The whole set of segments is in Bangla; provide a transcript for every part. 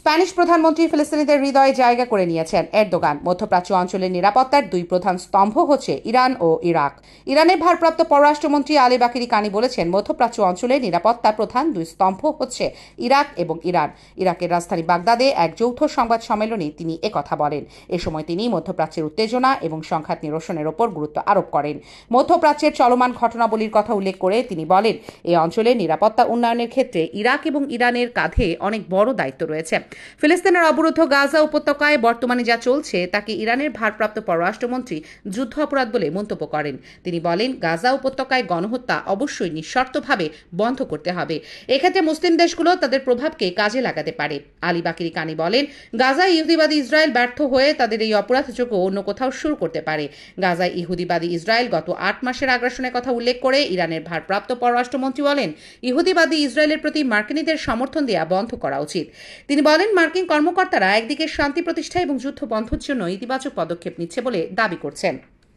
স্প্যানিশ প্রধানমন্ত্রী ফিলিস্তিনিদের হৃদয়ে জায়গা করে নিয়েছেন এরদোগান মধ্যপ্রাচ্য অঞ্চলের নিরাপত্তার দুই প্রধান স্তম্ভ হচ্ছে ইরান ও ইরাক ইরানের ভারপ্রাপ্ত পররাষ্ট্রমন্ত্রী আলী বাকিরি কানি বলেছেন মধ্যপ্রাচ্য অঞ্চলে নিরাপত্তার প্রধান দুই স্তম্ভ হচ্ছে ইরাক এবং ইরান ইরাকের রাজধানী বাগদাদে এক যৌথ সংবাদ সম্মেলনে তিনি একথা বলেন এ সময় তিনি মধ্যপ্রাচ্যের উত্তেজনা এবং সংঘাত নিরসনের ওপর গুরুত্ব আরোপ করেন মধ্যপ্রাচ্যের চলমান ঘটনাবলীর কথা উল্লেখ করে তিনি বলেন এই অঞ্চলে নিরাপত্তা উন্নয়নের ক্ষেত্রে ইরাক এবং ইরানের কাঁধে অনেক বড় দায়িত্ব রয়েছে ফিলিস্তিনের অবরুদ্ধ গাজা উপত্যকায় বর্তমানে যা চলছে তাকে ইরানের ভারপ্রাপ্ত পররাষ্ট্রমন্ত্রী যুদ্ধ অপরাধ বলে মন্তব্য করেন তিনি বলেন গাজা উপত্যকায় গণহত্যা অবশ্যই নিঃশর্তভাবে বন্ধ করতে হবে এক্ষেত্রে মুসলিম দেশগুলো তাদের প্রভাবকে কাজে লাগাতে পারে আলী বাকিরি কানি বলেন গাজায় ইহুদিবাদী ইসরায়েল ব্যর্থ হয়ে তাদের এই অপরাধযোগ্য অন্য কোথাও শুরু করতে পারে গাজায় ইহুদিবাদী ইসরায়েল গত আট মাসের আগ্রাসনের কথা উল্লেখ করে ইরানের ভারপ্রাপ্ত পররাষ্ট্রমন্ত্রী বলেন ইহুদিবাদী ইসরায়েলের প্রতি মার্কিনীদের সমর্থন দেওয়া বন্ধ করা উচিত তিনি বলেন বলেন মার্কিন কর্মকর্তারা একদিকে শান্তি প্রতিষ্ঠা এবং যুদ্ধ বন্ধের জন্য ইতিবাচক পদক্ষেপ নিচ্ছে বলে দাবি করছেন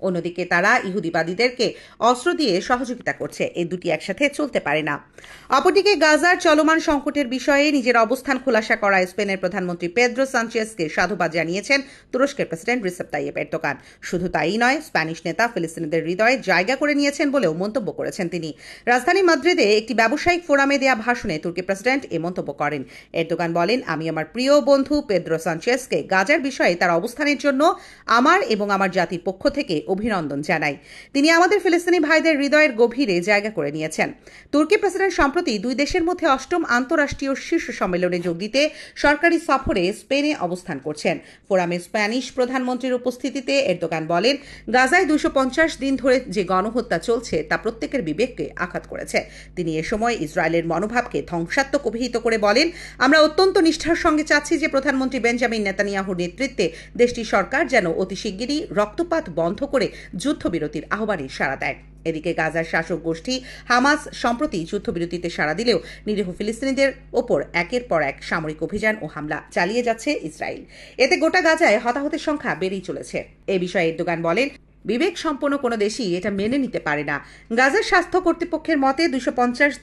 অন্যদিকে তারা ইহুদিবাদীদেরকে অস্ত্র দিয়ে সহযোগিতা করছে এই দুটি একসাথে চলতে পারে না অপরদিকে গাজার চলমান সংকটের বিষয়ে নিজের অবস্থান খোলাসা করা স্পেনের প্রধানমন্ত্রী পেদ্রো সানচেসকে সাধুবাদ জানিয়েছেন তুরস্কের প্রেসিডেন্ট রিসেপ তাইয়েপ এরদোকান শুধু তাই নয় স্প্যানিশ নেতা ফিলিস্তিনিদের হৃদয়ে জায়গা করে নিয়েছেন বলেও মন্তব্য করেছেন তিনি রাজধানী মাদ্রিদে একটি ব্যবসায়িক ফোরামে দেয়া ভাষণে তুর্কি প্রেসিডেন্ট এ মন্তব্য করেন এরদোকান বলেন আমি আমার প্রিয় বন্ধু পেদ্রো সানচেসকে গাজার বিষয়ে তার অবস্থানের জন্য আমার এবং আমার জাতির পক্ষ থেকে অভিনন্দন জানাই তিনি আমাদের ফিলিস্তিনি ভাইদের হৃদয়ের গভীরে জায়গা করে নিয়েছেন তুর্কি প্রেসিডেন্ট সম্প্রতি দুই দেশের মধ্যে অষ্টম আন্তঃরাষ্ট্রীয় শীর্ষ সম্মেলনে যোগ দিতে সরকারি সফরে স্পেনে অবস্থান করছেন ফোরামে স্প্যানিশ প্রধানমন্ত্রীর উপস্থিতিতে এরদোগান বলেন গাজায় দুশো দিন ধরে যে গণহত্যা চলছে তা প্রত্যেকের বিবেককে আঘাত করেছে তিনি এ সময় ইসরায়েলের মনোভাবকে ধ্বংসাত্মক অভিহিত করে বলেন আমরা অত্যন্ত নিষ্ঠার সঙ্গে চাচ্ছি যে প্রধানমন্ত্রী বেঞ্জামিন নেতানিয়াহুর নেতৃত্বে দেশটির সরকার যেন অতি শিগগিরই রক্তপাত বন্ধ করে যুদ্ধবিরতির আহ্বানে সাড়া দেয় এদিকে গাজার শাসক গোষ্ঠী হামাস সম্প্রতি যুদ্ধবিরতিতে সাড়া দিলেও নিরীহ ফিলিস্তিনিদের ওপর একের পর এক সামরিক অভিযান ও হামলা চালিয়ে যাচ্ছে ইসরায়েল এতে গোটা গাজায় হতাহতের সংখ্যা বেড়েই চলেছে এ বিষয়ে এরদোগান বলেন বিবেক সম্পন্ন কোনো দেশই এটা মেনে নিতে পারে না গাজার স্বাস্থ্য কর্তৃপক্ষের মতে দুশো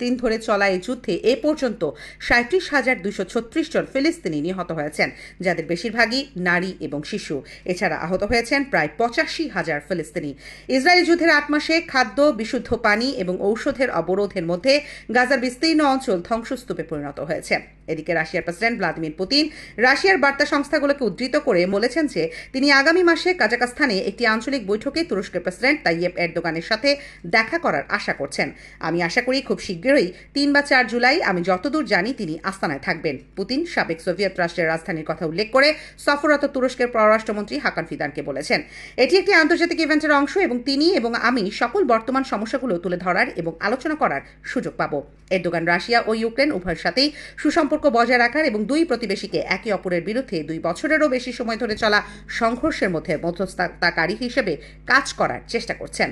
দিন ধরে চলা এই যুদ্ধে এ পর্যন্ত সাঁত্রিশ হাজার দুশো ছত্রিশ জন ফিলিস্তিনি নিহত হয়েছেন যাদের বেশিরভাগই নারী এবং শিশু এছাড়া আহত হয়েছেন প্রায় পঁচাশি হাজার ফিলিস্তিনি ইসরায়েল যুদ্ধের আট মাসে খাদ্য বিশুদ্ধ পানি এবং ঔষধের অবরোধের মধ্যে গাজার বিস্তীর্ণ অঞ্চল ধ্বংসস্তূপে পরিণত হয়েছে এদিকে রাশিয়ার প্রেসিডেন্ট ভ্লাদিমির পুতিন রাশিয়ার বার্তা সংস্থাগুলোকে উদ্ধৃত করে বলেছেন যে তিনি আগামী মাসে কাজাকাস্তানে একটি আঞ্চলিক বৈঠক বৈঠকে তুরস্কের প্রেসিডেন্ট তাইয়েব এরদোগানের সাথে দেখা করার আশা করছেন আমি আশা করি খুব শীঘ্রই তিন বা চার জুলাই আমি যতদূর জানি তিনি আস্তানায় থাকবেন পুতিন সাবেক সোভিয়েত রাষ্ট্রের রাজধানীর কথা উল্লেখ করে সফররত তুরস্কের পররাষ্ট্রমন্ত্রী হাকান ফিদানকে বলেছেন এটি একটি আন্তর্জাতিক ইভেন্টের অংশ এবং তিনি এবং আমি সকল বর্তমান সমস্যাগুলো তুলে ধরার এবং আলোচনা করার সুযোগ পাব এরদোগান রাশিয়া ও ইউক্রেন উভয়ের সাথেই সুসম্পর্ক বজায় রাখার এবং দুই প্রতিবেশীকে একে অপরের বিরুদ্ধে দুই বছরেরও বেশি সময় ধরে চলা সংঘর্ষের মধ্যে মধ্যস্থতাকারী হিসেবে কাজ করার চেষ্টা করছেন